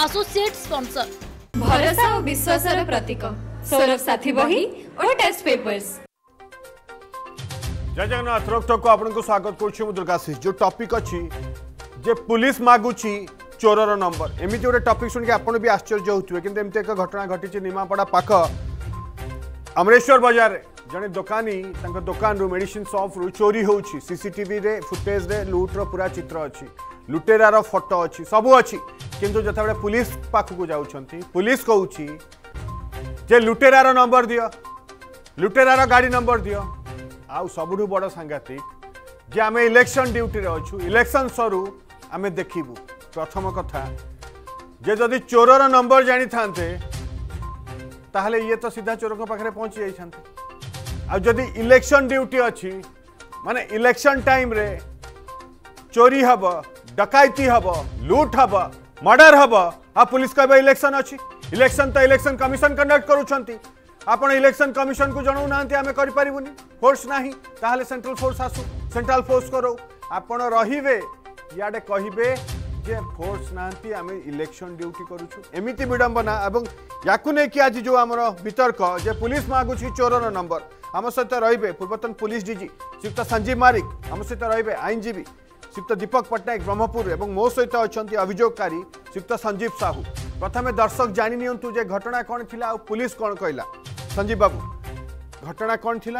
Associate sponsor भरोसा और विश्वास प्रतीक सौरभ साथी बही और टेस्ट पेपर्स जय जगन्नाथ रोकटक को आपनको स्वागत करछु मु दुर्गाशीष जो टॉपिक अछि जे पुलिस मागुची चोरर नंबर एमिति गोटे टॉपिक सुन के आपन भी आश्चर्य होतुवे किंतु एमिति एक घटना घटी छि निमापड़ा पाख अमरेश्वर बाजार जने दुकानी तंका दुकान रु मेडिसिन शॉप रु चोरी होउछि सीसीटीवी रे फुटेज रे लूट रो पूरा चित्र अछि ଲୁଟେରାର ଫଟୋ ଅଛି ସବୁ ଅଛି କିନ୍ତୁ ଯେତେବେଳେ ପୁଲିସ୍ ପାଖକୁ ଯାଉଛନ୍ତି ପୁଲିସ୍ କହୁଛି ଯେ ଲୁଟେରାର ନମ୍ବର ଦିଅ ଲୁଟେରାର ଗାଡ଼ି ନମ୍ବର ଦିଅ ଆଉ ସବୁଠୁ ବଡ଼ ସାଂଘାତିକ ଯେ ଆମେ ଇଲେକ୍ସନ୍ ଡ୍ୟୁଟିରେ ଅଛୁ ଇଲେକ୍ସନ୍ ସରୁ ଆମେ ଦେଖିବୁ ପ୍ରଥମ କଥା ଯେ ଯଦି ଚୋରର ନମ୍ବର ଜାଣିଥାନ୍ତେ ତାହେଲେ ଇଏ ତ ସିଧା ଚୋରଙ୍କ ପାଖରେ ପହଞ୍ଚି ଯାଇଥାନ୍ତେ ଆଉ ଯଦି ଇଲେକ୍ସନ୍ ଡ୍ୟୁଟି ଅଛି ମାନେ ଇଲେକ୍ସନ୍ ଟାଇମ୍ରେ ଚୋରି ହେବ डकैती हम लुट हम मर्डर हम आ हाँ, पुलिस कह इलेक्शन अच्छी इलेक्शन तो इलेक्शन कमिशन कंडक्ट करुँच इलेक्शन कमिशन को जनाऊना आम करें फोर्स ना ताहले सेंट्रल फोर्स आसू सेंट्रल फोर्स करो आपण रे इे कहे फोर्स ना आम इलेक्शन ड्यूटी करुचु एमती विडंबना और या नहीं आज जो आम वितर्क पुलिस मागुच चोरर नंबर आम सहित रे पूर्वतन पुलिस डी श्रीयुक्त संजीव मारिक आम सहित रे आईनजीवी श्रीयुक्त दीपक पट्टनायक ब्रह्मपुर और मो सहित अच्छा अभोगकारी श्रीयुक्त संजीव साहू प्रथम दर्शक जानी जे घटना कौन थी पुलिस कौन कहला संजीव बाबू घटना कौन थी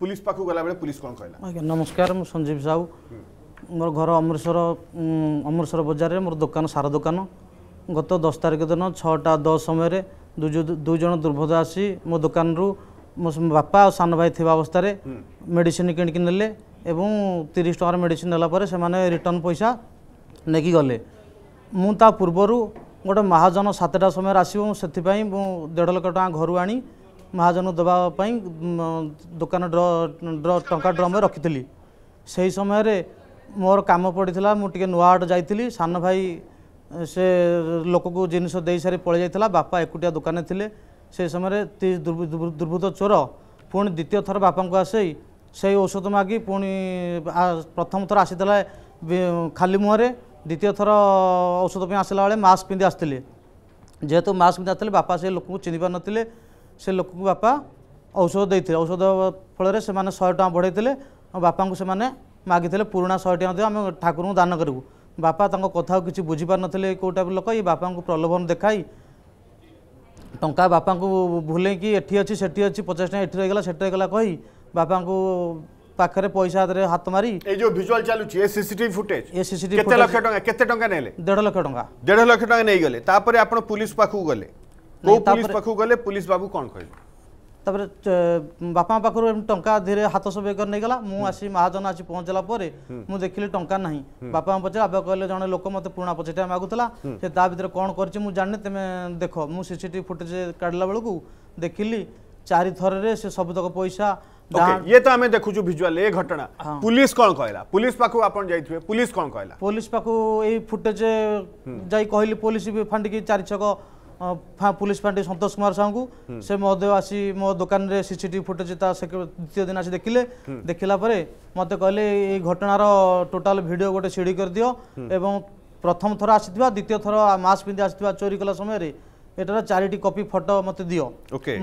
पुलिस पाक गला पुलिस कौन कहला नमस्कार मु संजीव साहू मोर घर अमृतसर अमृतसर बजार मोर दुकान सार दुकान गत दस तारिख दिन छटा दस समय दुज दुर्बृत्त आसी मो दुकान मो बापा और सान भाई थी अवस्था मेडिसीन किणिकी ने ଏବଂ ତିରିଶ ଟଙ୍କାର ମେଡ଼ିସିନ୍ ଦେଲା ପରେ ସେମାନେ ରିଟର୍ଣ୍ଣ ପଇସା ନେଇକି ଗଲେ ମୁଁ ତା ପୂର୍ବରୁ ଗୋଟେ ମହାଜନ ସାତଟା ସମୟରେ ଆସିବ ସେଥିପାଇଁ ମୁଁ ଦେଢ଼ ଲକ୍ଷ ଟଙ୍କା ଘରୁ ଆଣି ମହାଜନକୁ ଦେବା ପାଇଁ ଦୋକାନ ଡ୍ର ଡ୍ର ଟଙ୍କା ଡ୍ରମ୍ରେ ରଖିଥିଲି ସେହି ସମୟରେ ମୋର କାମ ପଡ଼ିଥିଲା ମୁଁ ଟିକିଏ ନୂଆ ଆଡ଼ ଯାଇଥିଲି ସାନ ଭାଇ ସେ ଲୋକକୁ ଜିନିଷ ଦେଇସାରି ପଳେଇ ଯାଇଥିଲା ବାପା ଏକୁଟିଆ ଦୋକାନରେ ଥିଲେ ସେ ସମୟରେ ଦୁର୍ବୃତ୍ତ ଚୋର ପୁଣି ଦ୍ୱିତୀୟ ଥର ବାପାଙ୍କୁ ଆସେଇ ସେଇ ଔଷଧ ମାଗି ପୁଣି ପ୍ରଥମ ଥର ଆସିଥିଲା ଖାଲି ମୁହଁରେ ଦ୍ୱିତୀୟ ଥର ଔଷଧ ପାଇଁ ଆସିଲା ବେଳେ ମାସ୍କ ପିନ୍ଧି ଆସିଥିଲେ ଯେହେତୁ ମାସ୍କ ପିନ୍ଧି ଆସିଥିଲେ ବାପା ସେ ଲୋକଙ୍କୁ ଚିହ୍ନି ପାରିନଥିଲେ ସେ ଲୋକଙ୍କୁ ବାପା ଔଷଧ ଦେଇଥିଲେ ଔଷଧ ଫଳରେ ସେମାନେ ଶହେ ଟଙ୍କା ବଢ଼େଇଥିଲେ ଆଉ ବାପାଙ୍କୁ ସେମାନେ ମାଗିଥିଲେ ପୁରୁଣା ଶହେ ଟଙ୍କା ଦେଉ ଆମେ ଠାକୁରଙ୍କୁ ଦାନ କରିବୁ ବାପା ତାଙ୍କ କଥାକୁ କିଛି ବୁଝିପାରିନଥିଲେ କେଉଁ ଟାଇପ୍ ଲୋକ ଇଏ ବାପାଙ୍କୁ ପ୍ରଲୋଭନ ଦେଖାଇ ଟଙ୍କା ବାପାଙ୍କୁ ଭୁଲେଇକି ଏଠି ଅଛି ସେଠି ଅଛି ପଚାଶ ଟଙ୍କା ଏଠି ରହିଗଲା ସେଠି ରହିଗଲା କହି ବାପାଙ୍କୁ ପାଖରେ ପଇସା ହାତରେ ହାତ ମାରି ଏ ଯୋଉ ଭିଜୁଆଲ ଚାଲୁଛି ଏ ସିସିଟିଭି ଫୁଟେଜ ଏ ସିସିଟିଭି କେତେ ଲକ୍ଷ ଟଙ୍କା କେତେ ଟଙ୍କା ନେଲେ ଦେଢ଼ ଲକ୍ଷ ଟଙ୍କା ଦେଢ଼ ଲକ୍ଷ ଟଙ୍କା ନେଇଗଲେ ତାପରେ ଆପଣ ପୁଲିସ ପାଖକୁ ଗଲେ କୋଉ ପୁଲିସ ପାଖକୁ ଗଲେ ପୁଲିସ ବାବୁ କଣ କହିଲେ ତାପରେ ବାପାଙ୍କ ପାଖରୁ ଏମିତି ଟଙ୍କା ଧୀରେ ହାତ ସଫେଇ କରି ନେଇଗଲା ମୁଁ ଆସି ମହାଜନ ଆସି ପହଞ୍ଚିଲା ପରେ ମୁଁ ଦେଖିଲି ଟଙ୍କା ନାହିଁ ବାପାଙ୍କୁ ପଚାରିଲି ବାପା କହିଲେ ଜଣେ ଲୋକ ମୋତେ ପୁରୁଣା ଟଙ୍କା ମାଗୁଥିଲା ସେ ତା ଭିତରେ କ'ଣ କରିଛି ମୁଁ ଜାଣିନି ତୁମେ ଦେଖ ମୁଁ ସିସିଟିଭି ଫୁଟେଜ କାଢ଼ିଲା ବେଳକୁ ଦେଖିଲି ଚାରିଥରରେ ସେ ସବୁତକ ପଇସା ओके ये तो आमे देखुछु विजुअल ए घटना पुलिस कोन कहला पुलिस पाखु आपण जाइथवे पुलिस कोन कहला पुलिस पाखु ए फुटेज जाई कहली पुलिस फांडी की चारि छक পুলিশ পার্টি সন্তোষ কুমার সাহু সে মধ্যে আসি মো দোকানে সিসিটিভি ফুটেজ তা দ্বিতীয় দিন আসি দেখিলে দেখিলা পরে মতো কহিলে এই ঘটনার টোটাল ভিডিও গোটে সিডি করে দিও এবং প্রথম থর আসি দ্বিতীয় থর মাস্ক পিঁধি আসি চোরি কলা সময় এটার চারিটি কপি ফটো মতো দিও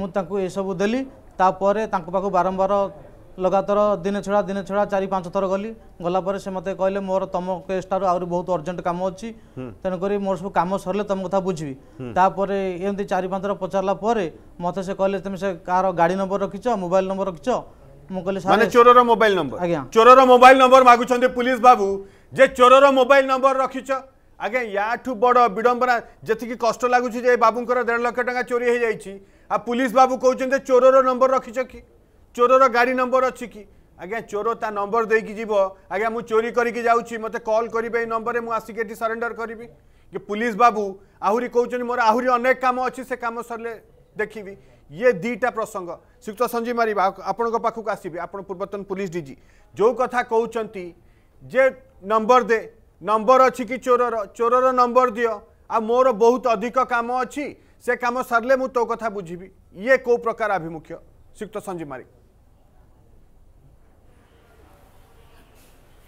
মু তাঁকু এসব দেলি ତାପରେ ତାଙ୍କ ପାଖକୁ ବାରମ୍ବାର ଲଗାତାର ଦିନେ ଛଡ଼ା ଦିନେ ଛଡ଼ା ଚାରି ପାଞ୍ଚ ଥର ଗଲି ଗଲା ପରେ ସେ ମୋତେ କହିଲେ ମୋର ତମ କେସ୍ଟାରୁ ଆହୁରି ବହୁତ ଅର୍ଜେଣ୍ଟ କାମ ଅଛି ତେଣୁକରି ମୋର ସବୁ କାମ ସରିଲେ ତମ କଥା ବୁଝିବି ତାପରେ ଏମିତି ଚାରି ପାଞ୍ଚ ଥର ପଚାରିଲା ପରେ ମୋତେ ସେ କହିଲେ ତୁମେ ସେ କାହାର ଗାଡ଼ି ନମ୍ବର ରଖିଛ ମୋବାଇଲ ନମ୍ବର ରଖିଛ ମୁଁ କହିଲି ମାନେ ଚୋରର ମୋବାଇଲ ନମ୍ବର ଆଜ୍ଞା ଚୋରର ମୋବାଇଲ ନମ୍ବର ମାଗୁଛନ୍ତି ପୁଲିସ ବାବୁ ଯେ ଚୋରର ମୋବାଇଲ ନମ୍ବର ରଖିଛ ଆଜ୍ଞା ୟାଠୁ ବଡ଼ ବିଡ଼ମ୍ବନା ଯେତିକି କଷ୍ଟ ଲାଗୁଛି ଯେ ବାବୁଙ୍କର ଦେଢ଼ ଲକ୍ଷ ଟଙ୍କା ଚୋରି ହେଇଯାଇଛି आ पुलिस बाबू कहते चोर नंबर रखिच कि चोर गाड़ी नंबर अच्छी कि आज्ञा चोर ता नंबर दे देक आज्ञा मुझ चोरी करके जाऊँ मत कल करेंगे नंबर में आसिक सरेडर करी कि पुलिस बाबू आहुरी कौन मोर आहरी अनेक कम अच्छे से कम सर देखी ये दीटा प्रसंग श्रीक्त संजीव मारी आप आसबी आप पूर्वतन पुलिस डी जो कथा कौन जे नंबर दे नंबर अच्छी चोर रोर रंबर दि आ मोर बहुत अधिक कम अच्छी ସେ କାମ ସାରିଲେ ମୁଁ ତୋ କଥା ବୁଝିବି ଇଏ କେଉଁ ପ୍ରକାର ଆଭିମୁଖ୍ୟ ଶ୍ରୀଯୁକ୍ତ ସଞ୍ଜୀବ ମାରିକ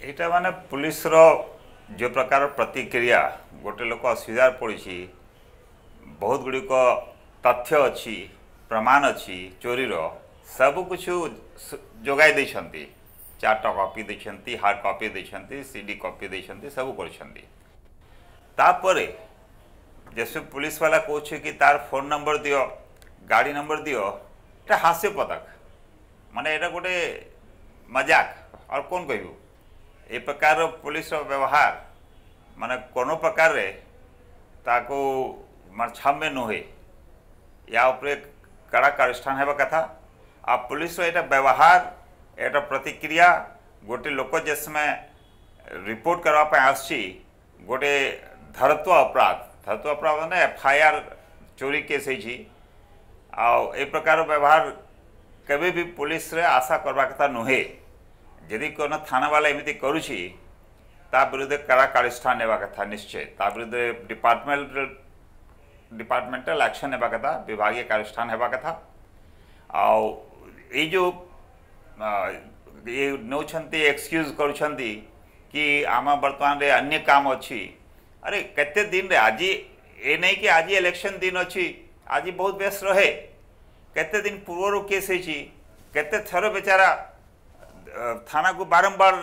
ଏଇଟା ମାନେ ପୋଲିସର ଯେଉଁ ପ୍ରକାର ପ୍ରତିକ୍ରିୟା ଗୋଟେ ଲୋକ ଅସୁବିଧାରେ ପଡ଼ିଛି ବହୁତ ଗୁଡ଼ିକ ତଥ୍ୟ ଅଛି ପ୍ରମାଣ ଅଛି ଚୋରିର ସବୁ କିଛି ଯୋଗାଇ ଦେଇଛନ୍ତି ଚାରିଟା କପି ଦେଇଛନ୍ତି ହାର୍ଡ଼ କପି ଦେଇଛନ୍ତି ସି ଡି କପି ଦେଇଛନ୍ତି ସବୁ କରିଛନ୍ତି ତାପରେ जैसे पुलिस वाला कह तार फोन नंबर दि गाड़ी नंबर दि एटा हास्य पदक मान एटा गोटे मजाक और कौन कह प्रकार पुलिस व्यवहार मान को प्रकार क्षम्य नुहे या कड़ा कारुषान कथा आ पुलिस ये व्यवहार एट प्रतिक्रिया गोटे लोक जैसे रिपोर्ट करवाई आस गोटे धरत्व अपराध થતો અપરાધોને એફઆઈઆર ચોરી કેસ ହେଇଛି ଆଉ ଏ ପ୍ରକାର ବ୍ୟବହାର କେବେ ବି ପୋଲିସରେ ଆଶା କରିବା କଥା ନୁହେଁ ଯଦି କ'ଣ ଥାନାବାଲା ଏମିତି କରୁଛି ତା ବିରୁଦ୍ଧରେ କଡ଼ା କାର୍ଯ୍ୟାନୁଷ୍ଠାନ ନେବା କଥା ନିଶ୍ଚୟ ତା ବିରୁଦ୍ଧରେ ଡିପାର୍ଟମେଣ୍ଟ ଡିପାର୍ଟମେଣ୍ଟାଲ ଆକ୍ସନ୍ ହେବା କଥା ବିଭାଗୀୟ କାର୍ଯ୍ୟାନୁଷ୍ଠାନ ହେବା କଥା ଆଉ ଏଇ ଯେଉଁ ଇଏ ନେଉଛନ୍ତି ଏକ୍ସକ୍ୟୁଜ୍ କରୁଛନ୍ତି କି ଆମ ବର୍ତ୍ତମାନରେ ଅନ୍ୟ କାମ ଅଛି अरे कते दिन रे आज ये नहीं कि आज इलेक्शन दिन अच्छी आज बहुत व्यस्त रहे कते दिन पूर्व केस होते थर बेचारा थाना को बारंबार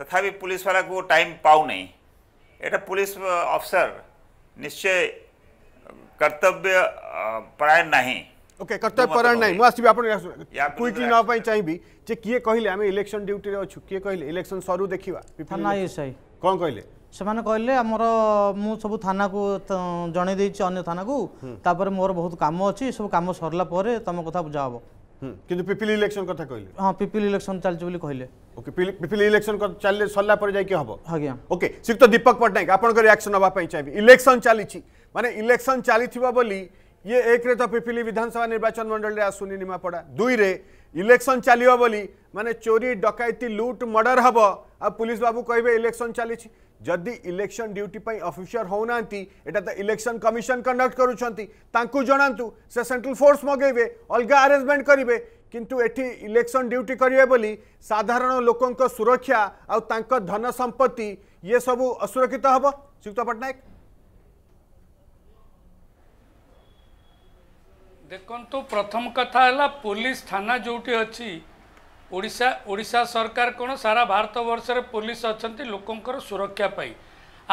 तथापि पुलिस वाला को टाइम पाऊ नहीं पुलिस अफिसर निश्चय कर्तव्य पराय नहीं ओके कर्तव्य पराय नहीं मुझे क्विकली ना चाहिए किए कहे इलेक्शन ड्यूटी अच्छा किए कहे इलेक्शन सरु देखा कौन कहले ସେମାନେ କହିଲେ ଆମର ମୁଁ ସବୁ ଥାନାକୁ ଜଣେଇ ଦେଇଛି ଅନ୍ୟ ଥାନାକୁ ତାପରେ ମୋର ବହୁତ କାମ ଅଛି ସବୁ କାମ ସରିଲା ପରେ ତମ କଥା ବୁଝା ହବ কিন্তু পিপিলি ইলেকশন কথা কইলে হ্যাঁ পিপিলি ইলেকশন চলছে বলি কইলে ওকে পিপিলি ইলেকশন চলে সরলা পরে যাই কি হব আজ্ঞা ওকে শ্রীযুক্ত দীপক পট্টনাক আপনার রিয়াকশন হওয়া পাই চাইবি ইলেকশন চালিছি মানে ইলেকশন চালিথিবা বলি ইয়ে একরে তো পিপিলি বিধানসভা নির্বাচন মন্ডলী আসুনি নিমাপড়া দুইরে ইলেকশন চালিব বলি মানে চোরি ডকাইতি লুট মর্ডর হব আর পুলিশ বাবু কইবে ইলেকশন চালিছি जदि इलेक्शन ड्यूटी अफिसर होना यहाँ इलेक्शन कमिशन कंडक्ट करूँ जनातु से सेंट्रल फोर्स मगेबे अलग आरेजमेंट करेंगे किंतु एटी इलेक्शन ड्यूटी करेंगे बोली साधारण लोकों सुरक्षा आउ धन संपत्ति ये सब असुरक्षित हम श्रीयुक्त पट्टनायक देखु प्रथम कथा है पुलिस थाना जोटी अच्छी ଓଡ଼ିଶା ଓଡ଼ିଶା ସରକାର କ'ଣ ସାରା ଭାରତ ବର୍ଷରେ ପୋଲିସ ଅଛନ୍ତି ଲୋକଙ୍କର ସୁରକ୍ଷା ପାଇଁ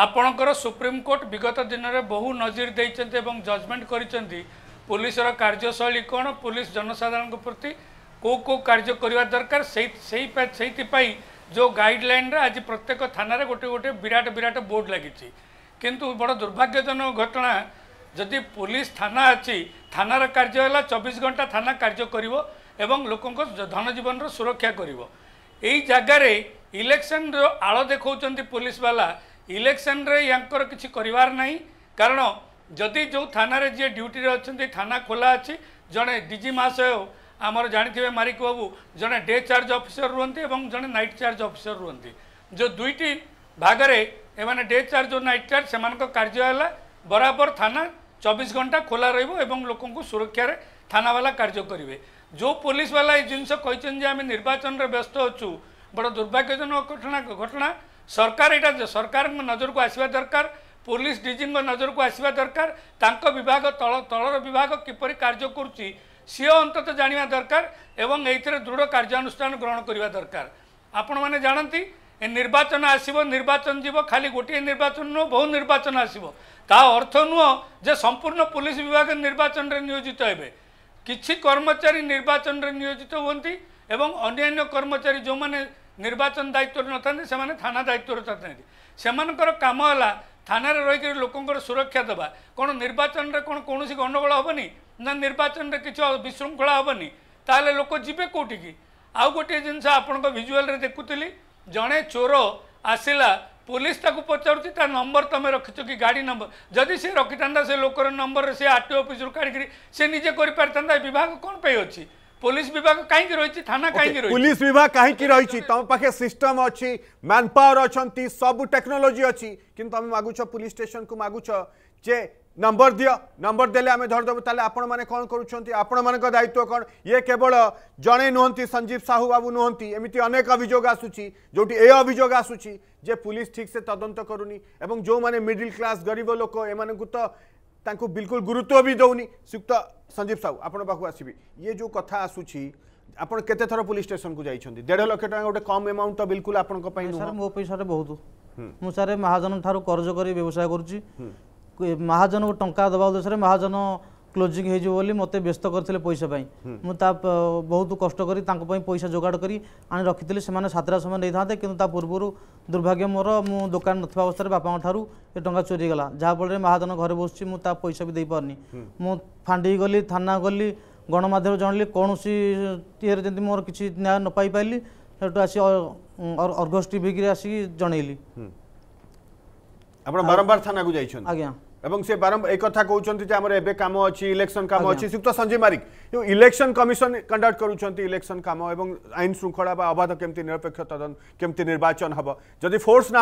ଆପଣଙ୍କର ସୁପ୍ରିମକୋର୍ଟ ବିଗତ ଦିନରେ ବହୁ ନଜିର ଦେଇଛନ୍ତି ଏବଂ ଜଜମେଣ୍ଟ କରିଛନ୍ତି ପୋଲିସର କାର୍ଯ୍ୟଶୈଳୀ କ'ଣ ପୋଲିସ ଜନସାଧାରଣଙ୍କ ପ୍ରତି କେଉଁ କେଉଁ କାର୍ଯ୍ୟ କରିବା ଦରକାର ସେଇ ସେଇ ସେଇଥିପାଇଁ ଯେଉଁ ଗାଇଡ଼ଲାଇନ୍ରେ ଆଜି ପ୍ରତ୍ୟେକ ଥାନାରେ ଗୋଟିଏ ଗୋଟିଏ ବିରାଟ ବିରାଟ ବୋର୍ଡ଼ ଲାଗିଛି କିନ୍ତୁ ବଡ଼ ଦୁର୍ଭାଗ୍ୟଜନକ ଘଟଣା ଯଦି ପୋଲିସ ଥାନା ଅଛି ଥାନାର କାର୍ଯ୍ୟ ହେଲା ଚବିଶ ଘଣ୍ଟା ଥାନା କାର୍ଯ୍ୟ କରିବ ଏବଂ ଲୋକଙ୍କ ଧନଜୀବନର ସୁରକ୍ଷା କରିବ ଏଇ ଜାଗାରେ ଇଲେକ୍ସନ୍ର ଆଳ ଦେଖାଉଛନ୍ତି ପୋଲିସବାଲା ଇଲେକ୍ସନ୍ରେ ୟାଙ୍କର କିଛି କରିବାର ନାହିଁ କାରଣ ଯଦି ଯେଉଁ ଥାନାରେ ଯିଏ ଡ୍ୟୁଟିରେ ଅଛନ୍ତି ଥାନା ଖୋଲା ଅଛି ଜଣେ ଡିଜି ମହାଶୟ ଆମର ଜାଣିଥିବେ ମାରିକ ବାବୁ ଜଣେ ଡେ ଚାର୍ଜ ଅଫିସର ରୁହନ୍ତି ଏବଂ ଜଣେ ନାଇଟ୍ ଚାର୍ଜ ଅଫିସର ରୁହନ୍ତି ଯେଉଁ ଦୁଇଟି ଭାଗରେ ଏମାନେ ଡେ ଚାର୍ଜ ଓ ନାଇଟ୍ ଚାର୍ଜ ସେମାନଙ୍କ କାର୍ଯ୍ୟ ହେଲା ବରାବର ଥାନା ଚବିଶ ଘଣ୍ଟା ଖୋଲା ରହିବ ଏବଂ ଲୋକଙ୍କୁ ସୁରକ୍ଷାରେ ଥାନାବାଲା କାର୍ଯ୍ୟ କରିବେ ଯେଉଁ ପୋଲିସବାଲା ଏଇ ଜିନିଷ କହିଛନ୍ତି ଯେ ଆମେ ନିର୍ବାଚନରେ ବ୍ୟସ୍ତ ଅଛୁ ବଡ଼ ଦୁର୍ଭାଗ୍ୟଜନକ ଘଟଣା ଘଟଣା ସରକାର ଏଇଟା ସରକାରଙ୍କ ନଜରକୁ ଆସିବା ଦରକାର ପୋଲିସ ଡିଜିଙ୍କ ନଜରକୁ ଆସିବା ଦରକାର ତାଙ୍କ ବିଭାଗ ତଳ ତଳର ବିଭାଗ କିପରି କାର୍ଯ୍ୟ କରୁଛି ସିଏ ଅନ୍ତତଃ ଜାଣିବା ଦରକାର ଏବଂ ଏଇଥିରେ ଦୃଢ଼ କାର୍ଯ୍ୟାନୁଷ୍ଠାନ ଗ୍ରହଣ କରିବା ଦରକାର ଆପଣମାନେ ଜାଣନ୍ତି ଏ ନିର୍ବାଚନ ଆସିବ ନିର୍ବାଚନ ଯିବ ଖାଲି ଗୋଟିଏ ନିର୍ବାଚନ ନୁହଁ ବହୁ ନିର୍ବାଚନ ଆସିବ ତା ଅର୍ଥ ନୁହଁ ଯେ ସମ୍ପୂର୍ଣ୍ଣ ପୋଲିସ ବିଭାଗ ନିର୍ବାଚନରେ ନିୟୋଜିତ ହେବେ କିଛି କର୍ମଚାରୀ ନିର୍ବାଚନରେ ନିୟୋଜିତ ହୁଅନ୍ତି ଏବଂ ଅନ୍ୟାନ୍ୟ କର୍ମଚାରୀ ଯେଉଁମାନେ ନିର୍ବାଚନ ଦାୟିତ୍ୱରେ ନଥାନ୍ତି ସେମାନେ ଥାନା ଦାୟିତ୍ୱରେ ଥାନ୍ତି ସେମାନଙ୍କର କାମ ହେଲା ଥାନାରେ ରହିକରି ଲୋକଙ୍କର ସୁରକ୍ଷା ଦେବା କ'ଣ ନିର୍ବାଚନରେ କ'ଣ କୌଣସି ଗଣ୍ଡଗୋଳ ହେବନି ନା ନିର୍ବାଚନରେ କିଛି ବିଶୃଙ୍ଖଳା ହେବନି ତାହେଲେ ଲୋକ ଯିବେ କେଉଁଠିକି ଆଉ ଗୋଟିଏ ଜିନିଷ ଆପଣଙ୍କ ଭିଜୁଆଲ୍ରେ ଦେଖୁଥିଲି ଜଣେ ଚୋର ଆସିଲା पुलिस पचार नंबर तुम रखिच कि गाड़ी नंबर जदि सी रखिता से लोकर नंबर से आर टी अफिस काड़ी से निजे करता विभाग कौन पे अच्छी पुलिस विभाग कहीं रही थाना कहीं पुलिस विभाग कहीं रही तुम पाखे सिस्टम अच्छी मैन पावर अच्छा सब टेक्नोलोजी अच्छी कि तुम मगुच पुलिस स्टेसन को मगुच जे नंबर दियो नंबर दे आम धरदेबू तेल आपण कौन कर दायित्व कौन ये केवल जड़े नुहति संजीव साहू बाबू नुहति एमती अनेक अभोग आसूँ जो अभोग आसूँ যে পুলিশ ঠিকসে তদন্ত করুনি এবং যে মিডিল ক্লাস গরিব লোক এমানু তো ତାଙ୍କୁ ବିଲକୁଲ ଗୁରୁତ୍ୱ ବି ଦେଉନି ଶ୍ରୀଯୁକ୍ତ ସଞ୍ଜୀବ ସାହୁ ଆପଣଙ୍କ ପାଖକୁ ଆସିବି ଇଏ ଯେଉଁ କଥା ଆସୁଛି ଆପଣ କେତେ ଥର ପୋଲିସ ଷ୍ଟେସନକୁ ଯାଇଛନ୍ତି ଦେଢ଼ ଲକ୍ଷ ଟଙ୍କା ଗୋଟେ କମ୍ ଏମାଉଣ୍ଟ ତ ବିଲକୁଲ ଆପଣଙ୍କ ପାଇଁ ସାର୍ ମୋ ପାଇଁ ସାର୍ ବହୁତ ମୁଁ ସାର୍ ମହାଜନ ଠାରୁ କରଜ କରି ବ୍ୟବସାୟ କରୁଛି ମହାଜନକୁ ଟଙ୍କା ଦେବା ଉଦ୍ଦେଶ୍ୟରେ ମହାଜନ ক্লোজিং হয়ে বলে মতো ব্যস্ত করে পয়সা পাই মু তা বহুত কষ্ট করে তাঁর পয়সা যোগাড় করে আনি রাখি সে সাতটা সময় নিয়ে থাকে কিন্তু তা পূর্ব দুর্ভাগ্য মোর মু দোকান নথিবা অবস্থায় বাপাঙ্ ঠার এ টঙ্কা চোরি গলা যাফলে মাহাজন ঘরে বসছি মু তা পয়সা বি দেইপারনি মু ফাঁডি গলি থানা গলি গণমাধ্যম জনালি কৌশি ইয়ে যদি মোর কিছু ন্যায় নপাই পাইলি সেটু আসি অর্ঘস টিভিকে আসি জনাইলি আপনার বারম্বার থানা যাইছেন আজ্ঞা এবং সে বারম্বার এই কথা কৌন যে আমার এবে কাম অছি ইলেকশন কাম অছি শ্রীযুক্ত সঞ্জয় মারিক যে ইলেকশন কমিশন কন্ডাক্ট করছেন ইলেকশন কাম এবং আইন শৃঙ্খলা বা অবাধ কেমতি নিরপেক্ষ তদন কেমতি নির্বাচন হব যদি ফোর্স না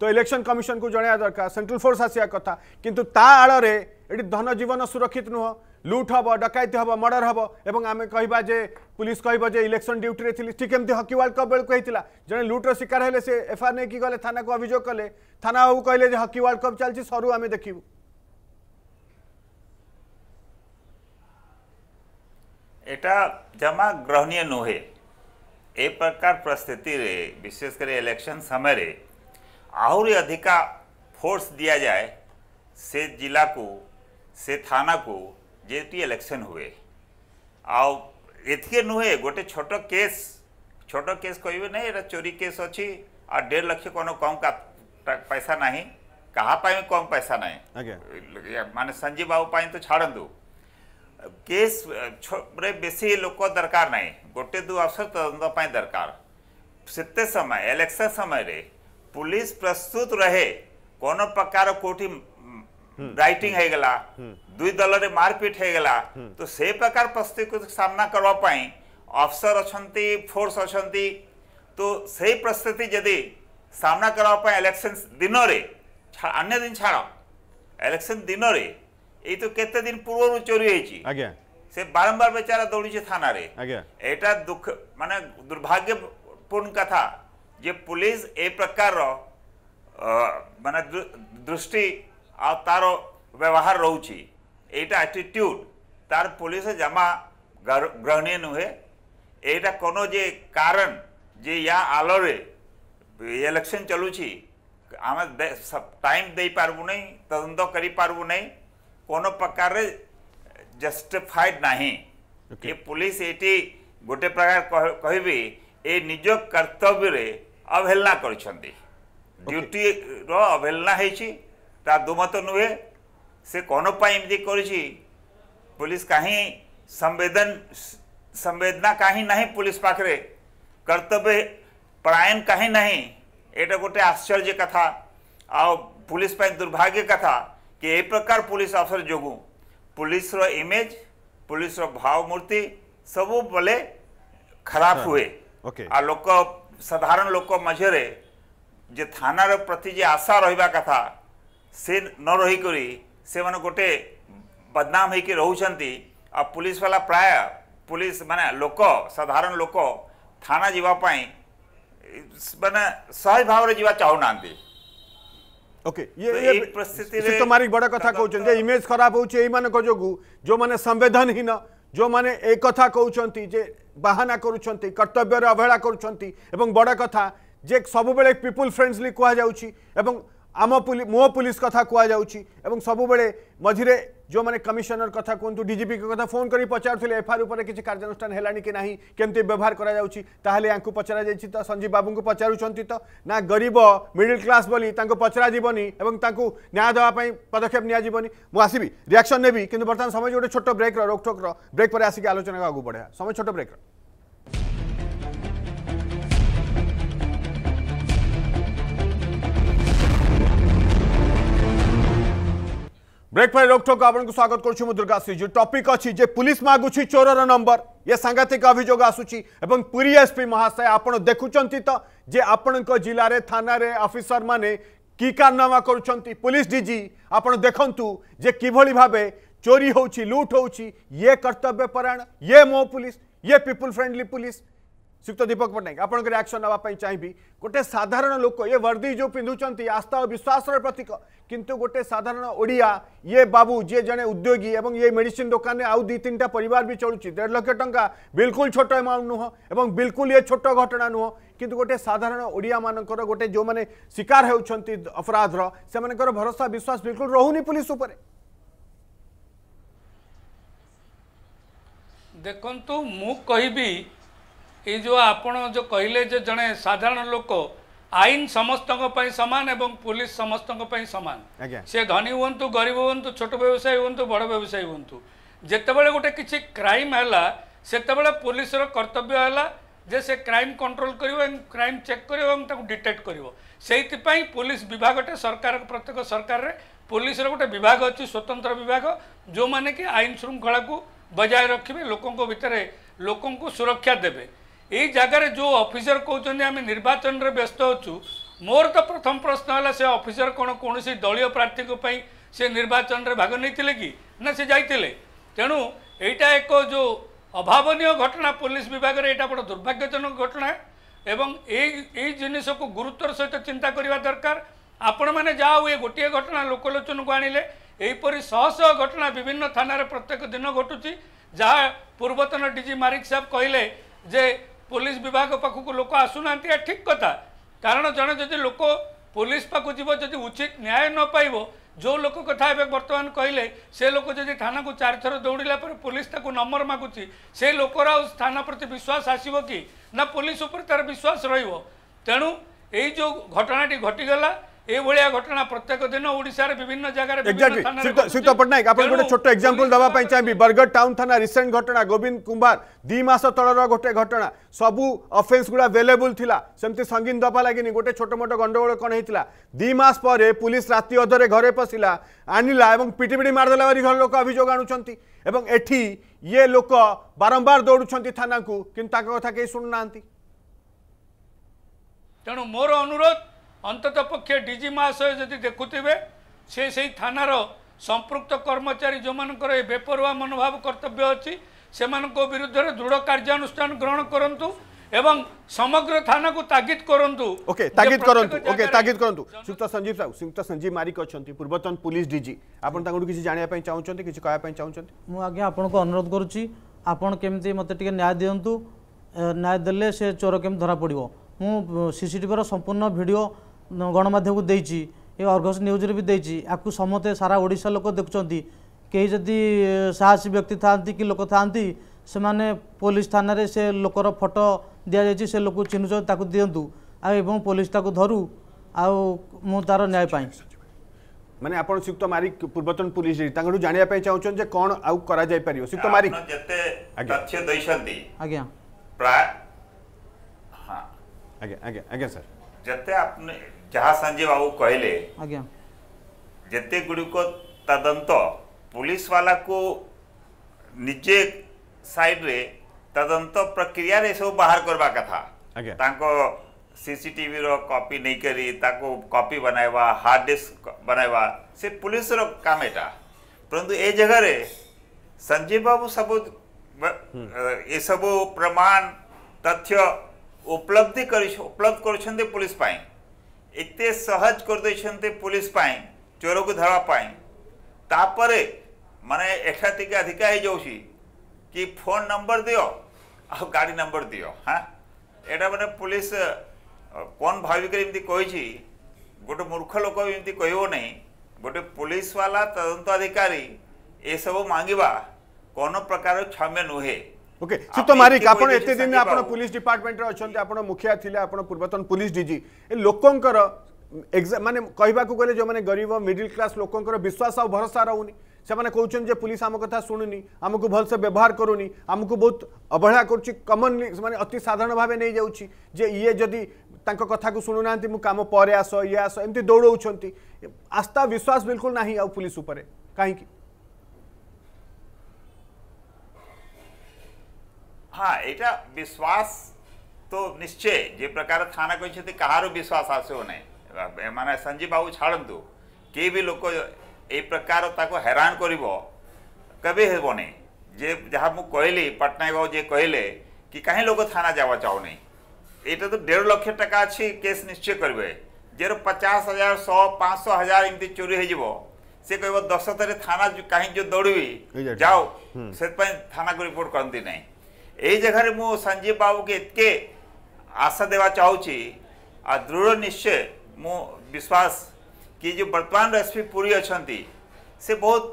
তো ইলেকশন কমিশন কু জনাইয়া দরকার সেন্ট্রাল ফোর্স আসিয়া কথা কিন্তু তা আড়ে এটি জীবন সুরক্ষিত নুহ লুট হব ডকাইতি হব মর্ডর হব এবং আমি কহবা যে পুলিশ কহব যে ইলেকশন ডিউটিরে লি ঠিক এমতি হকি ওয়ার্ল্ড কপ বেড়ে হয়েছিল জনে লুটর শিকার হলে সে এফআইআর নেই গলে থানাকে অভিযোগ কলে থানা বাবু কহিলেন যে হকি ওয়ার্ল্ড কপ চালছি সরু আমি দেখবু એટા जमा ग्रहणीय नुहे ए प्रकार પ્રકાર परिस्थिति रे विशेष कर इलेक्शन समय रे आहरी अधिका फोर्स दिया जाए से जिला को से थाना को जेहेतु इलेक्शन हुए आउ एथिए नुहे गोटे छोट केस छोट केस कहबे चोरी केस अच्छी आ डेढ़ लक्ष कोनो कम का पैसा ना कहाँ कम पैसा ना okay. मान संजीव बाबू तो छाड़ू केस बेसी लोक दरकार ना गोटे दु अवसर तदंतर दरकार से समय इलेक्शन समय रे पुलिस प्रस्तुत रहे कौन प्रकार कोठी हम्म। राइटिंग हम्म। है गला हम्म। दुई दल रे मारपीट है गला तो से प्रकार प्रस्तुत सामना करवा अफसर अच्छा फोर्स अच्छा तो से प्रस्तुति जदि सामना करवाई इलेक्शन दिन में अन्य दिन छाड़ इलेक्शन दिन में এই তো কেতে দিন পূর্বরু চোরি হয়েছি আজ্ঞা সে বারম্বার বেচারা দৌড়িছে থানারে আজ্ঞা এটা দুঃখ মানে দুর্ভাগ্যপূর্ণ কথা যে পুলিশ এ প্রকার মানে দৃষ্টি আর তার ব্যবহার রয়েছে এইটা আটিট্যুড তার পুলিশ জমা গ্রহণীয় নুহে এইটা কোনো যে কারণ যে ইয়া আলোরে ইলেকশন চলুছি ଆମେ ଟାଇମ୍ ଦେଇପାରିବୁ ନାହିଁ ତଦନ୍ତ କରିପାରିବୁ ନାହିଁ कोनो प्रकार जस्टिफाइड नहीं okay. पुलिस ये गोटे प्रकार कह निज कर्तव्य अवहेलना कर ड्यूटी रवहेलना okay. दुमत नुहे से कौन कौनपाई कर पुलिस कहीं संवेदन संवेदना कहीं ना पुलिस पाखे कर्तव्य परायण कहीं ना ये गोटे आश्चर्य कथा आ पुलिस दुर्भाग्य कथा कि ए प्रकार पुलिस अफसर जो पुलिस रो इमेज पुलिस भावमूर्ति सब बोले खराब हुए आ लोक साधारण लोक मझेरे जे थाना रो प्रति जे आशा रहिबा कथा से न रही करी से मन गोटे बदनाम होकर रोचंती आ पुलिस वाला प्राय पुलिस माने लोक साधारण लोक थाना जीवा पाई माने सहज भाव रे जीवा चाहू नांती ओके ये ये तुम्हारी बड़ कथा कौन इमेज खराब हो जो जो मैंने संवेदनहीन जो मैंने एक कथा कौन जे ବାହାନା କରୁଛନ୍ତି କର୍ତ୍ତବ୍ୟରେ ଅବହେଳା କରୁଛନ୍ତି ଏବଂ ବଡ଼ କଥା ଯେ ସବୁବେଳେ ପିପୁଲ୍ ଫ୍ରେଣ୍ଡଲି କୁହାଯାଉଛି ଏବଂ आम मो पुलिस कथा कहुच्छी सबुबले मझे जो मैंने कमिशनर कथा कहतु डीजीपी कथा फोन कर पचारे एफआईआर पर किसी कार्यानुषान कि ना केमती व्यवहार करें पचरा जा संजीव बाबू को पचारूँ तो ना गरीब मिडिल क्लास बोली पचरावनी न्याय देवाई पदक्षेप निजी मुसबि रियाक्शन नेबी कि बर्तमान समय गोटे छोट ब्रेक रोकटोक ब्रेक पर आसिक आलोचना आगे बढ़ाया समय छोट ब्रेक ब्रेक पर रोकठोक आपको स्वागत जो टपिक अच्छी जे पुलिस मागुची चोर नंबर ये सांघातिक अभोग आसूब पुरी एसपी महाशय आप देखुं तो जे आपण जिले में थाना अफिसर मैंने कि कारनामा कर पुलिस डी आप देखु जे कि भावे चोरी हो लुट हो कर्तव्यपरायण ये मो पुलिस ये people friendly police Shriyukta Deepak Pattnaik आपण रियाक्शन नापी चाहिए गोटे साधारण लोक ये वर्दी जो पिंधुंट आस्था और विश्वास प्रतीक किंतु गोटे साधारण ओडिया ये बाबू जी जड़े उद्योगी और ये मेड दुकान में आउ दु तीन टा पर भी चलुची देढ़ लक्ष टा बिलकुल छोट एमाउंट नुह और बिल्कुल ये छोट घटना नुह कितु गोटे साधारण ओडिया मान गोटे जो मैंने शिकार होती अपराधर से भरोसा विश्वास बिलकुल रोनी पुलिस उपरे देखु मु कहबी ये जो आपण जो कहले जड़े साधारण लोक आईन समस्त सामान पुलिस समस्त सामान से धनी हूँ गरीब हूँ छोट व्यवसायी हूँ बड़ व्यवसायी हूँ जितेबाला गोटे कि क्राइम है से पुलिस कर्तव्य है जे से क्राइम कंट्रोल कर क्राइम चेक कर डिटेक्ट कर से पुलिस विभागटे सरकार प्रत्येक सरकार पुलिस गोटे विभाग अच्छी स्वतंत्र विभाग जो मैंने कि आईन श्रृंखला को बजाय रखिए लोकों भितर लोक सुरक्षा देवे এই জায়গার যে অফিসর কৌন আমি নির্বাচনের ব্যস্ত অছু মোর তো প্রথম প্রশ্ন হল সে অফিসর কোণ কৌশি দলীয় প্রার্থী সে নির্বাচনের ভাগ নিয়ে কি না সে যাই তেণু এইটা এক যে অভাবনীয় ঘটনা পুলিশ বিভাগের এটা বড় দুর্ভাগ্যজনক ঘটনা এবং এই এই জিনিসকে গুরুত্বর সহিত চিন্তা করা দরকার ଆପଣମାନେ ଯାହା ହୁଏ ଗୋଟିଏ ଘଟଣା ଲୋକଲୋଚନକୁ ଆଣିଲେ ଏହିପରି ଶହ ଶହ ଘଟଣା ବିଭିନ୍ନ ଥାନାରେ ପ୍ରତ୍ୟେକ ଦିନ ଘଟୁଛି ଯାହା ପୂର୍ବତନ ଡିଜି ମାରିକ ସାହେବ କହିଲେ ଯେ ପୋଲିସ ବିଭାଗ ପାଖକୁ ଲୋକ ଆସୁନାହାନ୍ତି ଏହା ଠିକ୍ କଥା କାରଣ ଜଣେ ଯଦି ଲୋକ ପୋଲିସ ପାଖକୁ ଯିବ ଯଦି ଉଚିତ ନ୍ୟାୟ ନ ପାଇବ ଯେଉଁ ଲୋକ କଥା ଏବେ ବର୍ତ୍ତମାନ କହିଲେ ସେ ଲୋକ ଯଦି ଥାନାକୁ ଚାରିଥର ଦୌଡ଼ିଲା ପରେ ପୋଲିସ ତାକୁ ନମ୍ବର ମାଗୁଛି ସେ ଲୋକର ଆଉ ଥାନା ପ୍ରତି ବିଶ୍ୱାସ ଆସିବ କି ନା ପୋଲିସ ଉପରେ ତା'ର ବିଶ୍ୱାସ ରହିବ ତେଣୁ ଏଇ ଯେଉଁ ଘଟଣାଟି ଘଟିଗଲା प्रत्येक जी शीत गोटे छोटो एक्जाम्पल चाहिँ बरगड टाउन थान रिसेन्ट घटना गोविन्द कुमार दुई मास तलर गए घटना सबै अफेन्स गुडा अभेलेबुल थाङीन दफा लाग्डगो कन् हैला दुई मास लोक अभियोग आणु इ लोक बारम्बार दौडु थान कथा केही सुन्नु ଅନ୍ତତଃପକ୍ଷେ ଡି ଜି ମହାଶୟ ଯଦି ଦେଖୁଥିବେ ସେ ସେହି ଥାନାର ସମ୍ପୃକ୍ତ କର୍ମଚାରୀ ଯେଉଁମାନଙ୍କର ଏ ବେପରୁଆ ମନୋଭାବ କର୍ତ୍ତବ୍ୟ ଅଛି ସେମାନଙ୍କ ବିରୁଦ୍ଧରେ ଦୃଢ଼ କାର୍ଯ୍ୟାନୁଷ୍ଠାନ ଗ୍ରହଣ କରନ୍ତୁ ଏବଂ ସମଗ୍ର ଥାନାକୁ ତାଗିଦ କରନ୍ତୁ ଓକେ ତାଗିଦ କରନ୍ତୁ ଓକେ ତାଗିଦ କରନ୍ତୁ ସୁକ୍ତ ସଞ୍ଜୀବ ସାହୁ ସୁକ୍ତ ସଞ୍ଜୀବ ମାରିକ ଅଛନ୍ତି ପୂର୍ବତନ ପୁଲିସ ଡିଜି ଆପଣ ତାଙ୍କଠୁ କିଛି ଜାଣିବା ପାଇଁ ଚାହୁଁଛନ୍ତି କିଛି କହିବା ପାଇଁ ଚାହୁଁଛନ୍ତି ମୁଁ ଆଜ୍ଞା ଆପଣଙ୍କୁ ଅନୁରୋଧ କରୁଛି ଆପଣ କେମିତି ମୋତେ ଟିକେ ନ୍ୟାୟ ଦିଅନ୍ତୁ ନ୍ୟାୟ ଦେଲେ ସେ ଚୋର କେମିତି ଧରା ପଡ଼ିବ ମୁଁ ସିସିଟିଭିର ସମ୍ପୂର୍ଣ୍ଣ ଭିଡ଼ିଓ ଗଣମାଧ୍ୟମକୁ ଦେଇଛି ଏ ଅର୍ଗସ୍ ନ୍ୟୁଜ୍ରେ ବି ଦେଇଛି ଆକୁ ସମସ୍ତେ ସାରା ଓଡ଼ିଶା ଲୋକ ଦେଖୁଛନ୍ତି କେହି ଯଦି ସାହସୀ ବ୍ୟକ୍ତି ଥାଆନ୍ତି କି ଲୋକ ଥାଆନ୍ତି ସେମାନେ ପୋଲିସ ଥାନାରେ ସେ ଲୋକର ଫଟୋ ଦିଆଯାଇଛି ସେ ଲୋକକୁ ଚିହ୍ନୁଛନ୍ତି ତାକୁ ଦିଅନ୍ତୁ ଆଉ ଏବଂ ପୋଲିସ ତାକୁ ଧରୁ ଆଉ ମୁଁ ତାର ନ୍ୟାୟ ପାଇଁ ମାନେ ଆପଣ ଶ୍ରୀଯୁକ୍ତ ମାରିକ ପୂର୍ବତନ ପୁଲିସ ତାଙ୍କଠୁ ଜାଣିବା ପାଇଁ ଚାହୁଁଛନ୍ତି ଯେ କ'ଣ ଆଉ କରାଯାଇପାରିବ ଶ୍ରୀଯୁକ୍ତ ମାରିକ ଯେତେ ତଥ୍ୟ ଦେଇଛନ୍ତି ଆଜ୍ଞା ପ୍ରାୟ ହଁ ଆଜ୍ଞା ଆଜ୍ଞା ଆଜ୍ଞା ସାର୍ ଯେତେ ଆପଣ जहाँ संजय बाबू कहले जिते गुड़िक तदंत पुलिस वाला को निजे साइड रे तदंत प्रक्रिया सब बाहर करवा कथा सीसीटीवी रो कॉपी नहीं करी ताको कॉपी बनाएवा हार्ड डिस्क बनाएवा से पुलिस रो काम एटा परंतु ए जगह रे संजय बाबू सब ये सब प्रमाण तथ्य उपलब्धि कर उपलब्ध कर पुलिस पाई ଏତେ ସହଜ କରିଦେଇଛନ୍ତି ପୋଲିସ ପାଇଁ ଚୋରକୁ ଧରବା ପାଇଁ ତାପରେ ମାନେ ଏଠା ଟିକେ ଅଧିକା ହେଇଯାଉଛି କି ଫୋନ୍ ନମ୍ବର ଦିଅ ଆଉ ଗାଡ଼ି ନମ୍ବର ଦିଅ ହଁ ଏଇଟା ମାନେ ପୋଲିସ କ'ଣ ଭାବିକରି ଏମିତି କହିଛି ଗୋଟେ ମୂର୍ଖ ଲୋକ ଏମିତି କହିବ ନାହିଁ ଗୋଟେ ପୋଲିସ ବାଲା ତଦନ୍ତ ଅଧିକାରୀ ଏସବୁ ମାଗିବା କ'ଣ ପ୍ରକାର କ୍ଷମ୍ୟ ନୁହେଁ ଓକେ ସୁପ୍ତମାରିକ ଆପଣ ଏତେ ଦିନ ଆପଣ ପୋଲିସ ଡିପାର୍ଟମେଣ୍ଟରେ ଅଛନ୍ତି ଆପଣ ମୁଖିଆ ଥିଲେ ଆପଣ ପୂର୍ବତନ ପୋଲିସ ଡିଜି ଏ ଲୋକଙ୍କର ମାନେ କହିବାକୁ ଗଲେ ଯେଉଁମାନେ ଗରିବ ମିଡିଲ୍ କ୍ଲାସ୍ ଲୋକଙ୍କର ବିଶ୍ୱାସ ଆଉ ଭରସା ରହୁନି ସେମାନେ କହୁଛନ୍ତି ଯେ ପୋଲିସ ଆମ କଥା ଶୁଣୁନି ଆମକୁ ଭଲସେ ବ୍ୟବହାର କରୁନି ଆମକୁ ବହୁତ ଅବହେଳା କରୁଛି କମନଲି ମାନେ ଅତି ସାଧାରଣ ଭାବେ ନେଇଯାଉଛି ଯେ ଇଏ ଯଦି ତାଙ୍କ କଥାକୁ ଶୁଣୁନାହାନ୍ତି ମୁଁ କାମ ପରେ ଆସ ଇଏ ଆସ ଏମିତି ଦୌଡ଼ଉଛନ୍ତି ଆସ୍ଥା ବିଶ୍ୱାସ ବିଲକୁଲ ନାହିଁ ଆଉ ପୋଲିସ ଉପରେ କାହିଁକି हाँ ये विश्वास तो निश्चय जे प्रकार थाना कहते कहार विश्वास आसो ना मैंने संजीव बाबू छाड़ू किए भी लोक ये प्रकार हैरान कर कभी हे ना जे जहाँ मुझे कहली पटनायक बाबू जे कहले कि कहीं लोक थाना जावा चाहू ना यहाँ तो डेढ़ लक्ष टा अच्छी केस निश्चय करेंगे जेर पचास हजार शह पांच हजार एम चोरी हो से कह दस थाना कहीं जो दौड़ी जाओ हम्म। से थाना को रिपोर्ट करती ना जगह मु संजीव बाबू को इतके आशा देवा चाहिए आ दृढ़ निश्चय मु विश्वास कि जो बर्तमान एस पी पुरी अच्छा से बहुत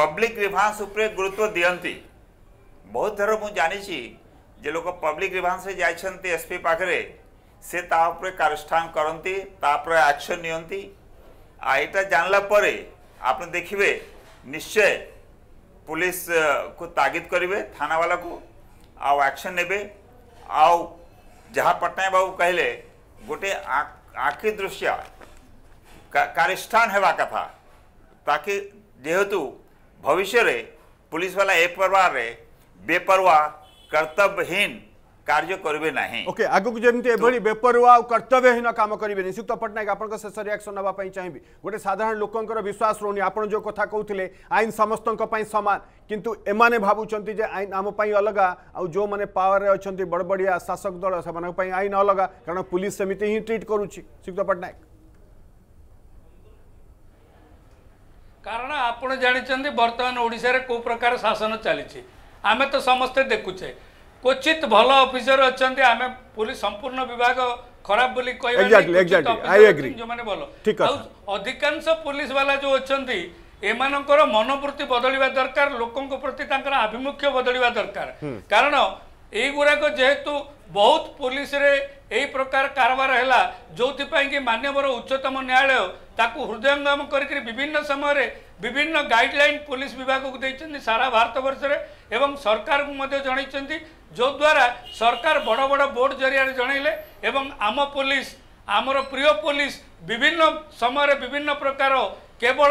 पब्लिक रिभांस गुरुत्व दिखती बहुत थर मु जानी जे लोग पब्लिक रिभांस जाती एस पी पाखे से तापर कारुषान करतीपुर एक्शन नियंती जानला आप देखिए निश्चय पुलिस को तागिद करे थानावाला को आउ एक्शन ने आउ जहाँ पट्टनायक बाबू कहले गोटे आखि दृश्य कार्यानुष्ठान होगा कथा ताकि जेहेतु भविष्य रे पुलिस वाला एक परिवार बेपरवा कर्तव्यहीन କାର୍ଯ୍ୟ କରିବେ ନାହିଁ ଓକେ ଆଗକୁ ଯେମିତି ଏଭଳି ବେପରୁଆ ଆଉ କର୍ତ୍ତବ୍ୟହୀନ କାମ କରିବେନି ଶ୍ରୀଯୁକ୍ତ ପଟ୍ଟନାୟକ ଆପଣଙ୍କ ଶେଷ ରିଆକ୍ସନ୍ ନେବା ପାଇଁ ଚାହିଁବି ଗୋଟେ ସାଧାରଣ ଲୋକଙ୍କର ବିଶ୍ୱାସ ରହୁନି ଆପଣ ଯେଉଁ କଥା କହୁଥିଲେ ଆଇନ ସମସ୍ତଙ୍କ ପାଇଁ ସମାନ କିନ୍ତୁ ଏମାନେ ଭାବୁଛନ୍ତି ଯେ ଆଇନ ଆମ ପାଇଁ ଅଲଗା ଆଉ ଯେଉଁମାନେ ପାୱାରରେ ଅଛନ୍ତି ବଡ଼ବଡ଼ିଆ ଶାସକ ଦଳ ସେମାନଙ୍କ ପାଇଁ ଆଇନ ଅଲଗା କାରଣ ପୁଲିସ ସେମିତି ହିଁ ଟ୍ରିଟ୍ କରୁଛି ଶ୍ରୀଯୁକ୍ତ ପଟ୍ଟନାୟକ କାରଣ ଆପଣ ଜାଣିଛନ୍ତି ବର୍ତ୍ତମାନ ଓଡ଼ିଶାରେ କେଉଁ ପ୍ରକାର ଶାସନ ଚାଲିଛି ଆମେ ତ ସମସ୍ତେ ଦେଖୁଛେ କୋଚିତ ଭଲ ଅଫିସର ଅଛନ୍ତି ଆମେ ପୁରୀ ସମ୍ପୂର୍ଣ୍ଣ ବିଭାଗ ଖରାପ ବୋଲି ଅଧିକାଂଶ ପୋଲିସ ବାଲା ଯୋଉ ଅଛନ୍ତି ଏମାନଙ୍କର ମନୋବୃତ୍ତି ବଦଳିବା ଦରକାର ଲୋକଙ୍କ ପ୍ରତି ତାଙ୍କର ଆଭିମୁଖ୍ୟ ବଦଳିବା ଦରକାର କାରଣ ଏଇଗୁଡ଼ାକ ଯେହେତୁ ବହୁତ ପୋଲିସରେ ଏହି ପ୍ରକାର କାରବାର ହେଲା ଯେଉଁଥିପାଇଁ କି ମାନ୍ୟବର ଉଚ୍ଚତମ ନ୍ୟାୟାଳୟ ତାକୁ ହୃଦୟଙ୍ଗମ କରିକି ବିଭିନ୍ନ ସମୟରେ ବିଭିନ୍ନ ଗାଇଡ଼ଲାଇନ୍ ପୋଲିସ ବିଭାଗକୁ ଦେଇଛନ୍ତି ସାରା ଭାରତବର୍ଷରେ ଏବଂ ସରକାରଙ୍କୁ ମଧ୍ୟ ଜଣାଇଛନ୍ତି ଯଦ୍ୱାରା ସରକାର ବଡ଼ ବଡ଼ ବୋର୍ଡ଼ ଜରିଆରେ ଜଣାଇଲେ ଏବଂ ଆମ ପୋଲିସ ଆମର ପ୍ରିୟ ପୋଲିସ ବିଭିନ୍ନ ସମୟରେ ବିଭିନ୍ନ ପ୍ରକାର କେବଳ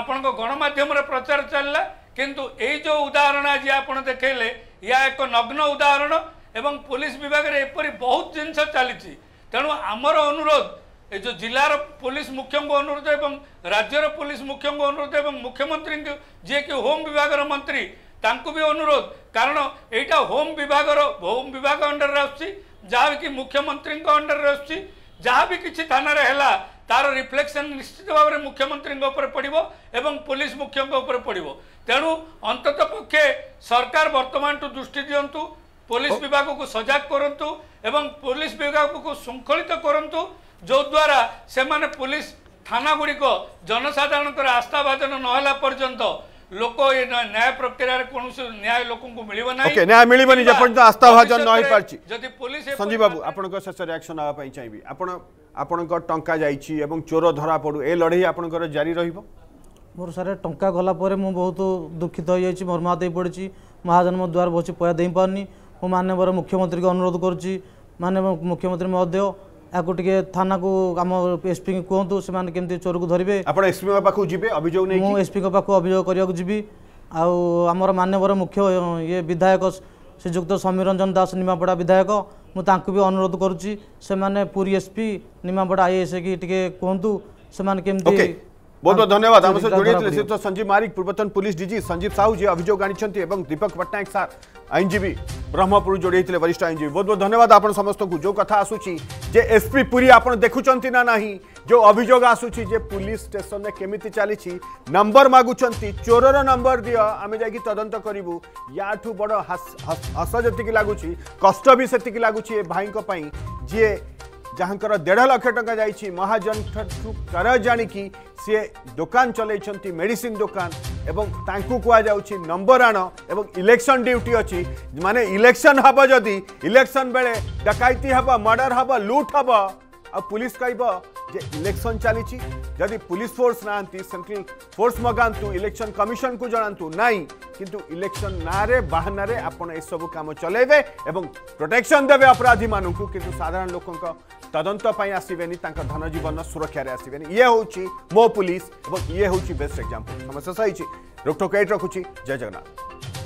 ଆପଣଙ୍କ ଗଣମାଧ୍ୟମରେ ପ୍ରଚାର ଚାଲିଲା କିନ୍ତୁ ଏଇ ଯେଉଁ ଉଦାହରଣ ଆଜି ଆପଣ ଦେଖାଇଲେ ଏହା ଏକ ନଗ୍ନ ଉଦାହରଣ ଏବଂ ପୋଲିସ ବିଭାଗରେ ଏପରି ବହୁତ ଜିନିଷ ଚାଲିଛି ତେଣୁ ଆମର ଅନୁରୋଧ ଏ ଯେଉଁ ଜିଲ୍ଲାର ପୋଲିସ ମୁଖ୍ୟଙ୍କୁ ଅନୁରୋଧ ଏବଂ ରାଜ୍ୟର ପୋଲିସ ମୁଖ୍ୟଙ୍କୁ ଅନୁରୋଧ ଏବଂ ମୁଖ୍ୟମନ୍ତ୍ରୀଙ୍କୁ ଯିଏକି ହୋମ୍ ବିଭାଗର ମନ୍ତ୍ରୀ ତାଙ୍କୁ ବି ଅନୁରୋଧ କାରଣ ଏଇଟା ହୋମ୍ ବିଭାଗର ହୋମ୍ ବିଭାଗ ଅଣ୍ଡରରେ ଆସୁଛି ଯାହାବି କି ମୁଖ୍ୟମନ୍ତ୍ରୀଙ୍କ ଅଣ୍ଡରରେ ଆସୁଛି ଯାହା ବି କିଛି ଥାନାରେ ହେଲା ତା'ର ରିଫ୍ଲେକ୍ସନ୍ ନିଶ୍ଚିତ ଭାବରେ ମୁଖ୍ୟମନ୍ତ୍ରୀଙ୍କ ଉପରେ ପଡ଼ିବ ଏବଂ ପୋଲିସ ମୁଖ୍ୟଙ୍କ ଉପରେ ପଡ଼ିବ ତେଣୁ ଅନ୍ତତଃ ପକ୍ଷେ ସରକାର ବର୍ତ୍ତମାନଠୁ ଦୃଷ୍ଟି ଦିଅନ୍ତୁ ପୋଲିସ ବିଭାଗକୁ ସଜାଗ କରନ୍ତୁ ଏବଂ ପୋଲିସ ବିଭାଗକୁ ଶୃଙ୍ଖଳିତ କରନ୍ତୁ ଯଦ୍ୱାରା ସେମାନେ ପୋଲିସ ଥାନାଗୁଡ଼ିକ ଜନସାଧାରଣଙ୍କର ଆସ୍ଥାଭାଜନ ନହେଲା ପର୍ଯ୍ୟନ୍ତ ଲୋକ ଏ ନ୍ୟାୟ ପ୍ରକ୍ରିୟାରେ କୌଣସି ନ୍ୟାୟ ଲୋକଙ୍କୁ ମିଳିବ ନାହିଁ ନ୍ୟାୟ ମିଳିବନି ଯେପର୍ଯ୍ୟନ୍ତ ଆସ୍ଥାଭାଜନ ନ ହେଇପାରୁଛି ଯଦି ପୋଲିସ ସଞ୍ଜୀବ ବାବୁ ଆପଣଙ୍କ ଶେଷ ଆପଣଙ୍କ ଟଙ୍କା ଯାଇଛି ଏବଂ ଚୋର ଧରାପଡ଼ୁ ଏ ଲଢ଼େଇ ଆପଣଙ୍କର ଜାରି ରହିବ ମୋର ସାର୍ ଟଙ୍କା ଗଲା ପରେ ମୁଁ ବହୁତ ଦୁଃଖିତ ହୋଇଯାଇଛି ମର୍ମାହତ ହୋଇପଡ଼ିଛି ମହାଜନ ମୋ ଦ୍ୱାର ବସି ପଇସା ଦେଇପାରୁନି ମୁଁ ମାନ୍ୟବର ମୁଖ୍ୟମନ୍ତ୍ରୀଙ୍କୁ ଅନୁରୋଧ କରୁଛି ମାନ୍ୟବର ମୁଖ୍ୟମନ୍ତ୍ରୀ ମହୋଦୟ ୟାକୁ ଟିକେ ଥାନାକୁ ଆମ ଏସ୍ପିଙ୍କୁ କୁହନ୍ତୁ ସେମାନେ କେମିତି ଚୋରକୁ ଧରିବେ ଆପଣ ଏସ୍ପିଙ୍କ ପାଖକୁ ଯିବେ ଅଭିଯୋଗ ନେଇ ମୁଁ ଏସ୍ପିଙ୍କ ପାଖକୁ ଅଭିଯୋଗ କରିବାକୁ ଯିବି ଆଉ ଆମର ମାନ୍ୟବର ମୁଖ୍ୟ ଇଏ ବିଧାୟକ ଶ୍ରୀଯୁକ୍ତ समीर रंजन दास निमापड़ा विधायक मुझे भी अनुरोध କରୁଛି ସେମାନେ ପୁରୀ ଏସ୍ପି ନିମାପଡ଼ା ଆଇଏଏସ୍ କି ଟିକେ बहुत बहुत धन्यवाद आम सहित जोड़ी श्रीयुक्त संजीव मारिक पूर्वतन पुलिस डीजी संजीव साहू जी अभियोग आनी दीपक पट्टनायक सार आईनजीवी ब्रह्मपुर जोड़ी वरिष्ठ आईनजीवी बहुत बहुत धन्यवाद आप समस्त को जो कथा आसूची जे एसपी पुरी आप देखुं ना जो अभोग आसूची जे पुलिस स्टेशन केमी चली नंबर मगुच चोरर नंबर दि आम जा तदंत करूँ या बड़ हस जी लगुच कष्ट भी से लगुच भाई जी जहाँ देढ़ लक्ष टा जा महाजन कर जाणी सी दोकान चलती मेडिसीन दोकान एवं कहु नंबर आण एवं इलेक्शन ड्यूटी अच्छी माने इलेक्शन हम जदि इलेक्शन बेले डकैती हम मर्डर हम लुट हम आ पुलिस कह जे इलेक्शन चली पुलिस फोर्स ना सेंट्रल फोर्स मगातु इलेक्शन कमिशन को जनातु नाई किंतु इलेक्शन ना बाहन आपसबू कम चलेबे प्रोटेक्शन देवे अपराधी मानू कि साधारण लोक तदंत आसवे धन जीवन सुरक्षा आसवे ये हूँ मो पुलिस और ये हूँ बेस्ट एक्जामपल समस्या सही रोकटोक रखुच्छी जय जगन्नाथ